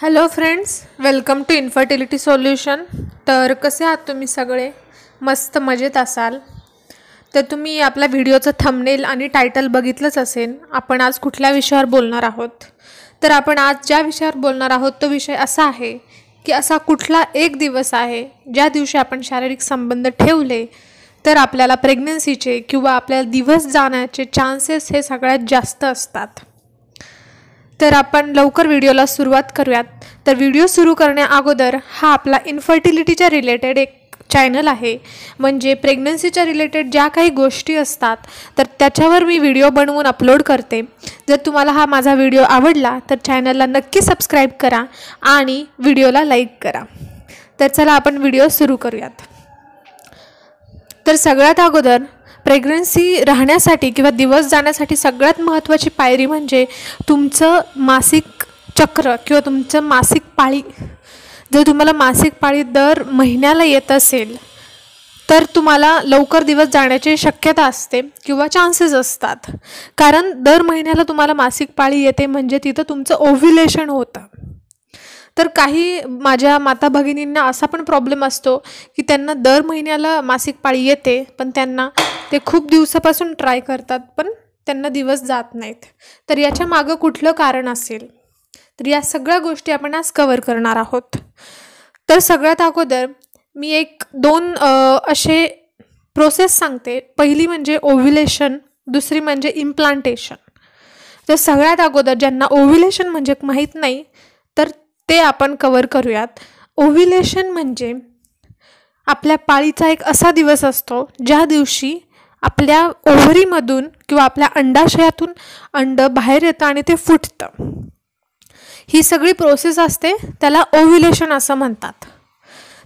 hello friends welcome to infertility solution तर कसे आहात तुम्ही सगळे मस्त मजेत असाल तर तुम्ही आपल्या व्हिडिओचं थंबनेल आणि टायटल बघितलंच असेल आपण आज कुठल्या विषयावर बोलणार आहोत तर आपण आज ज्या विषयावर बोलणार आहोत तो विषय असा आहे की असा कुठला एक दिवस आहे ज्या दिवशी आपण शारीरिक संबंध ठेवले तर आपल्याला प्रेग्नन्सीचे किंवा आपल्याला दिवस जाण्याचे चान्सेस हे सगळ्यात जास्त असतात तर आपण लवकर व्हिडिओला सुरुवात करूयात तर व्हिडिओ सुरू करण्या हा आपला इन्फर्टिलिटीच्या रिलेटेड एक चॅनल आहे म्हणजे प्रेग्नन्सीच्या रिलेटेड ज्या काही गोष्टी असतात तर त्याच्यावर मी व्हिडिओ बनवून अपलोड करते जर तुम्हाला हा माझा व्हिडिओ आवडला तर चॅनलला नक्की सबस्क्राईब करा आणि व्हिडिओला लाईक करा तर चला आपण व्हिडिओ सुरू करूयात तर सगळ्यात अगोदर प्रेग्नन्सी राहण्यासाठी किंवा दिवस जाण्यासाठी सगळ्यात महत्त्वाची पायरी म्हणजे तुमचं मासिक चक्र किंवा तुमचं मासिक पाळी जर तुम्हाला मासिक पाळी दर महिन्याला येत असेल तर तुम्हाला लवकर दिवस जाण्याची शक्यता असते किंवा चान्सेस असतात कारण दर महिन्याला तुम्हाला मासिक पाळी येते म्हणजे तिथं तुमचं ओव्ह्युलेशन होतं तर काही माझ्या माता भगिनींना असा पण प्रॉब्लेम असतो की त्यांना दर महिन्याला मासिक पाळी येते पण त्यांना ते खूप दिवसापासून ट्राय करतात पण त्यांना दिवस जात नाहीत तर याच्या मागं कुठलं कारण असेल तर या सगळ्या गोष्टी आपण आज कवर करणार आहोत तर सगळ्यात अगोदर मी एक दोन असे प्रोसेस सांगते पहिली म्हणजे ओव्ह्युलेशन दुसरी म्हणजे इम्प्लांटेशन तर सगळ्यात अगोदर ज्यांना ओव्ह्युलेशन म्हणजे माहीत नाही तर ते आपण कवर करूयात ओव्हिलेशन म्हणजे आपल्या पाळीचा एक असा दिवस असतो ज्या दिवशी आपल्या ओव्हरीमधून किंवा आपल्या अंडाशयातून अंड बाहेर येतं आणि ते फुटतं ही सगळी प्रोसेस असते त्याला ओव्ह्युलेशन असं म्हणतात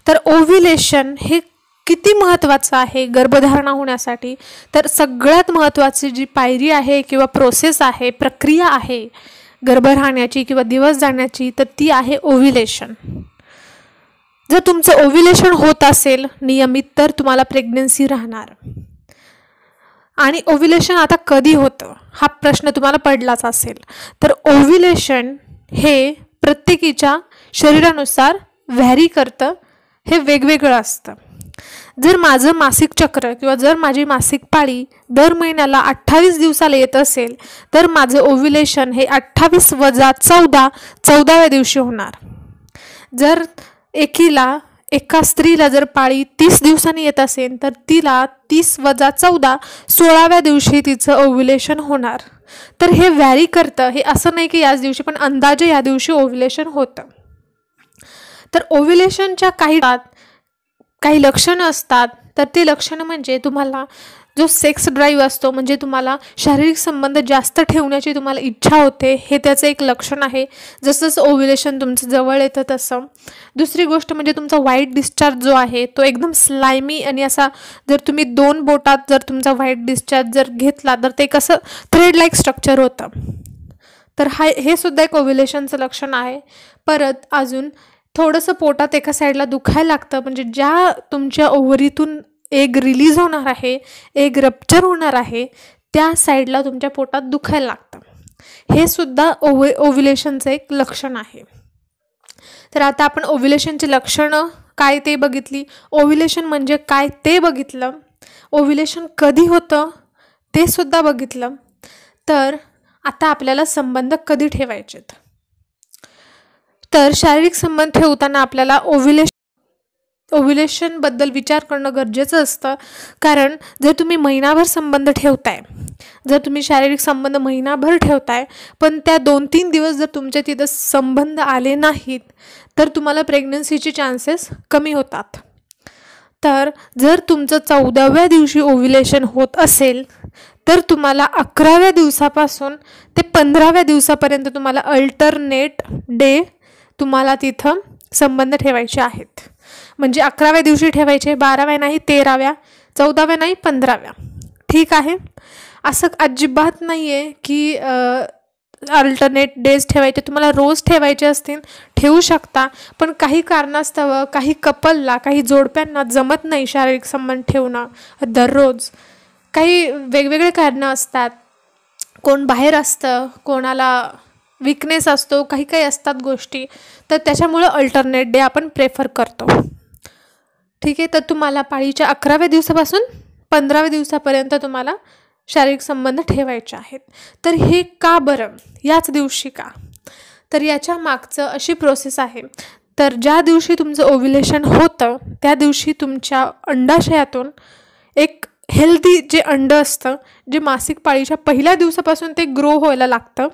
तर ओव्ह्युलेशन हे किती महत्त्वाचं आहे गर्भधारणा होण्यासाठी तर सगळ्यात महत्त्वाची जी पायरी आहे किंवा प्रोसेस आहे प्रक्रिया आहे गर्भ राहण्याची किंवा दिवस जाण्याची तर ती आहे ओव्ह्युलेशन जर तुमचं ओव्ह्युलेशन होत असेल नियमित तर तुम्हाला प्रेग्नन्सी राहणार आणि ओव्ह्युलेशन आता कधी होतं हा प्रश्न तुम्हाला पडलाच असेल तर ओव्ह्युलेशन हे प्रत्येकीच्या शरीरानुसार व्हॅरी करतं हे वेगवेगळं असतं जर माझं मासिक चक्र किंवा जर माझी मासिक पाळी दर महिन्याला अठ्ठावीस दिवसाला येत असेल तर माझं ओव्ह्युलेशन हे अठ्ठावीस वजा चौदा चौदाव्या दिवशी होणार जर एकीला एका स्त्रीला जर पाळी तीस दिवसांनी येत असेल तर तिला तीस वजा चौदा सोळाव्या दिवशी तिचं ओव्ह्युलेशन होणार तर हे व्हॅरी करतं हे असं नाही की याच दिवशी पण अंदाजे या दिवशी ओव्ह्युलेशन होतं तर ओव्युलेशनच्या काही काही लक्षणं असतात तर ती लक्षणं म्हणजे तुम्हाला जो सेक्स ड्राईव्ह असतो म्हणजे तुम्हाला शारीरिक संबंध जास्त ठेवण्याची तुम्हाला इच्छा होते हे त्याचं एक लक्षण आहे जसं जसं ओव्ह्युलेशन तुमचं जवळ येतं तसं दुसरी गोष्ट म्हणजे तुमचा व्हाईट डिस्चार्ज जो आहे तो एकदम स्लायमी आणि असा जर तुम्ही दोन बोटात जर तुमचा व्हाईट डिस्चार्ज जर घेतला तर ते कसं थ्रेड लाईक स्ट्रक्चर होतं तर हा हे सुद्धा एक ओव्युलेशनचं लक्षण आहे परत अजून थोडंसं पोटात एका साईडला दुखायला लागतं म्हणजे ज्या तुमच्या ओव्हरीतून एग रिलीज होणार आहे एग रप्चर होणार आहे त्या साईडला तुमच्या पोटात दुखायला लागतं हे सुद्धा ओवे ओव्ह्युलेशनचं एक लक्षण आहे तर आता आपण ओव्हिलेशनची लक्षणं काय ते बघितली ओव्ह्युलेशन म्हणजे काय ते बघितलं ओव्ह्युलेशन कधी होतं ते सुद्धा बघितलं तर आता आपल्याला संबंध कधी ठेवायचेत तर शारीरिक संबंध ठेवताना आपल्याला ओव्ह्युलेशन ओव्युलेशनबद्दल विचार करणं गरजेचं असतं कारण जर तुम्ही महिनाभर संबंध ठेवताय जर तुम्ही शारीरिक संबंध महिनाभर ठेवताय पण त्या दोन तीन दिवस जर तुमच्या तिथं संबंध आले नाहीत तर तुम्हाला प्रेग्नन्सीचे चान्सेस कमी होतात तर जर तुमचं चौदाव्या दिवशी ओव्ह्युलेशन होत असेल तर तुम्हाला अकराव्या दिवसापासून ते पंधराव्या दिवसापर्यंत तुम्हाला अल्टरनेट डे तुम्हाला तिथं संबंध ठेवायचे आहेत म्हणजे अकराव्या दिवशी ठेवायचे बाराव्या नाही तेराव्या चौदाव्या नाही पंधराव्या ठीक आहे असं अजिबात नाही आहे की अल्टरनेट डेज ठेवायचे तुम्हाला रोज ठेवायचे असतील ठेवू शकता पण काही कारणास्तव काही कपलला काही जोडप्यांना जमत नाही शारीरिक संबंध ठेवणं दररोज काही वेगवेगळे कारणं असतात कोण बाहेर असतं कोणाला विकनेस असतो काही काही असतात गोष्टी तर त्याच्यामुळं अल्टरनेट डे आपण प्रेफर करतो ठीक आहे तर तुम्हाला पाळीच्या अकराव्या दिवसापासून पंधराव्या दिवसापर्यंत तुम्हाला शारीरिक संबंध ठेवायचे आहेत तर हे का बरं याच दिवशी का तर याच्या मागचं अशी प्रोसेस आहे तर ज्या दिवशी तुमचं ओव्ह्युलेशन होतं त्या दिवशी तुमच्या अंडाशयातून एक हेल्दी जे अंड असतं जे मासिक पाळीच्या पहिल्या दिवसापासून ते ग्रो व्हायला लागतं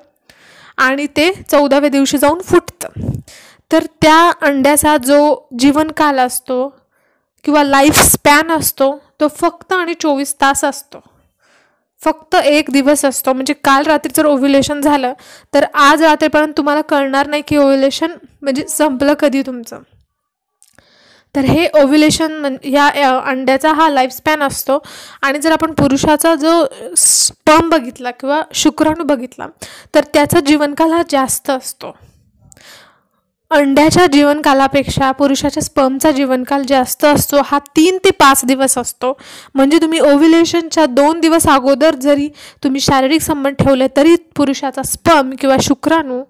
आणि ते चौदाव्या दिवशी जाऊन फुटतं तर त्या अंड्याचा जो जीवनकाल असतो किंवा लाईफ स्पॅन असतो तो फक्त आणि चोवीस तास असतो फक्त एक दिवस असतो म्हणजे काल रात्री जर ओव्ह्युलेशन झालं तर आज रात्रीपर्यंत तुम्हाला कळणार नाही की ओव्ह्युलेशन म्हणजे संपलं कधी तुमचं तर हे ओव्ह्युलेशन म्हण ह्या अंड्याचा हा लाईफस्पॅन असतो आणि जर आपण पुरुषाचा जो स्पम बघितला किंवा शुक्राणू बघितला तर त्याचा जीवनकाल हा जास्त असतो अंड्याच्या जीवनकालापेक्षा पुरुषाच्या स्पर्मचा जीवनकाल जास्त असतो हा तीन ते पाच दिवस असतो म्हणजे तुम्ही ओव्ह्युलेशनच्या दोन दिवस अगोदर जरी तुम्ही शारीरिक संबंध ठेवले तरी पुरुषाचा स्पर्म किंवा शुक्राणू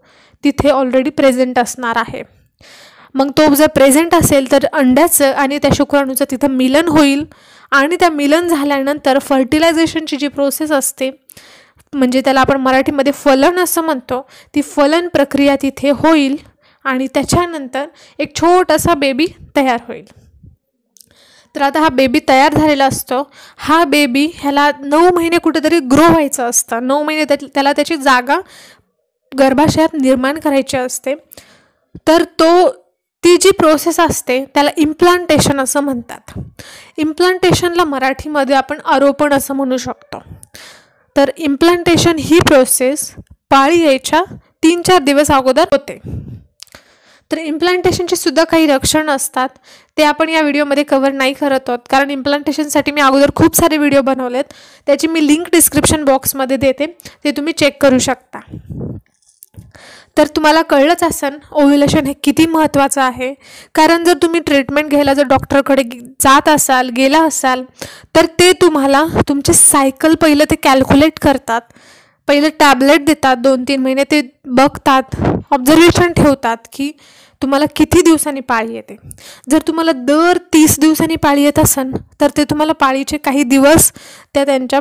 तिथे ऑलरेडी प्रेझेंट असणार आहे मग तो जर प्रेझेंट असेल तर अंड्याचं आणि त्या शुक्राणूचं तिथं मिलन होईल आणि त्या मिलन झाल्यानंतर फर्टिलायझेशनची जी प्रोसेस असते म्हणजे त्याला आपण मराठीमध्ये फलन असं म्हणतो ती फलन प्रक्रिया तिथे होईल आणि त्याच्यानंतर एक छोटासा बेबी तयार होईल तर आता हा बेबी तयार झालेला असतो हा बेबी ह्याला नऊ महिने कुठेतरी ग्रो व्हायचं असतं नऊ महिने त्या त्याला त्याची जागा गर्भाशयात निर्माण करायची असते तर तो ती जी प्रोसेस असते त्याला इम्प्लांटेशन असं म्हणतात इम्प्लांटेशनला मराठीमध्ये आपण आरोपण असं म्हणू शकतो तर इम्प्लांटेशन ही प्रोसेस पाळी यायच्या तीन चार दिवस अगोदर होते तर इम्प्लांटेशनची सुद्धा काही रक्षण असतात ते आपण या व्हिडिओमध्ये कवर नाही करत आहोत कारण इम्प्लांटेशनसाठी मी अगोदर खूप सारे व्हिडिओ बनवलेत त्याची मी लिंक डिस्क्रिप्शन बॉक्समध्ये देते ते तुम्ही चेक करू शकता तर तुम्हाला कळलंच असेल ओव्ह्युलेशन हे किती महत्त्वाचं आहे कारण जर तुम्ही ट्रीटमेंट घ्यायला जर डॉक्टरकडे जात असाल गेला असाल तर ते तुम्हाला तुमचे सायकल पहिलं ते कॅल्क्युलेट करतात पहिले टॅबलेट देतात दोन तीन महिने ते बघतात ऑब्झर्वेशन ठेवतात की तुम्हाला किती दिवसांनी पाळी येते जर तुम्हाला दर तीस दिवसांनी पाळी येत असेल तर ते तुम्हाला पाळीचे काही दिवस त्या त्यांच्या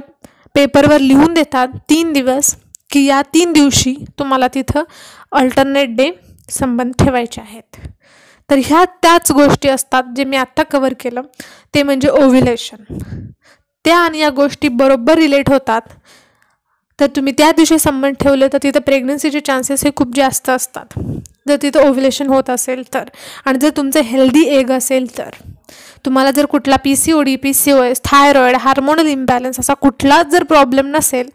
पेपरवर लिहून देतात तीन दिवस की या तीन दिवशी तुम्हाला तिथं अल्टरनेट डे संबंध ठेवायचे आहेत तर ह्या त्याच गोष्टी असतात जे मी आत्ता कवर केलं ते म्हणजे ओव्ह्युलेशन त्या आणि या गोष्टी बरोबर रिलेट होतात तर तुम्ही त्या दिवशी संबंध ठेवले तर तिथं प्रेग्नन्सीचे चान्सेस हे खूप जास्त असतात जर तिथं ओव्ह्युलेशन होत असेल तर आणि जर तुमचं हेल्दी एग असेल तर तुम्हाला जर कुठला P C O D P C O S thyroid hormonal imbalance असा कुठलाच जर प्रॉब्लेम नसेल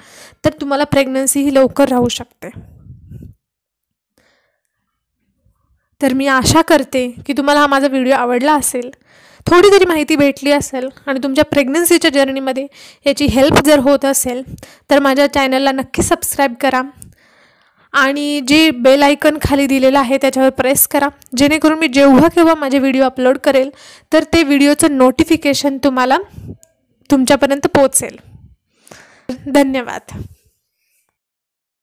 तर तुम्हाला प्रेग्नन्सी ही लवकर राहू शकते तर मी आशा करते की तुम्हाला हा माझा व्हिडिओ आवडला असेल थोडी तरी माहिती भेटली असेल आणि तुमच्या प्रेग्नन्सीच्या जर्नीमध्ये याची हेल्प जर होत असेल तर माझ्या चॅनलला नक्की सबस्क्राईब करा आणि जे बेल आयकन खाली दिलेलं आहे त्याच्यावर प्रेस करा जेणेकरून मी जेव्हा केव्हा माझे व्हिडिओ अपलोड करेल तर ते व्हिडिओचं नोटिफिकेशन तुम्हाला तुमच्यापर्यंत पोचेल धन्यवाद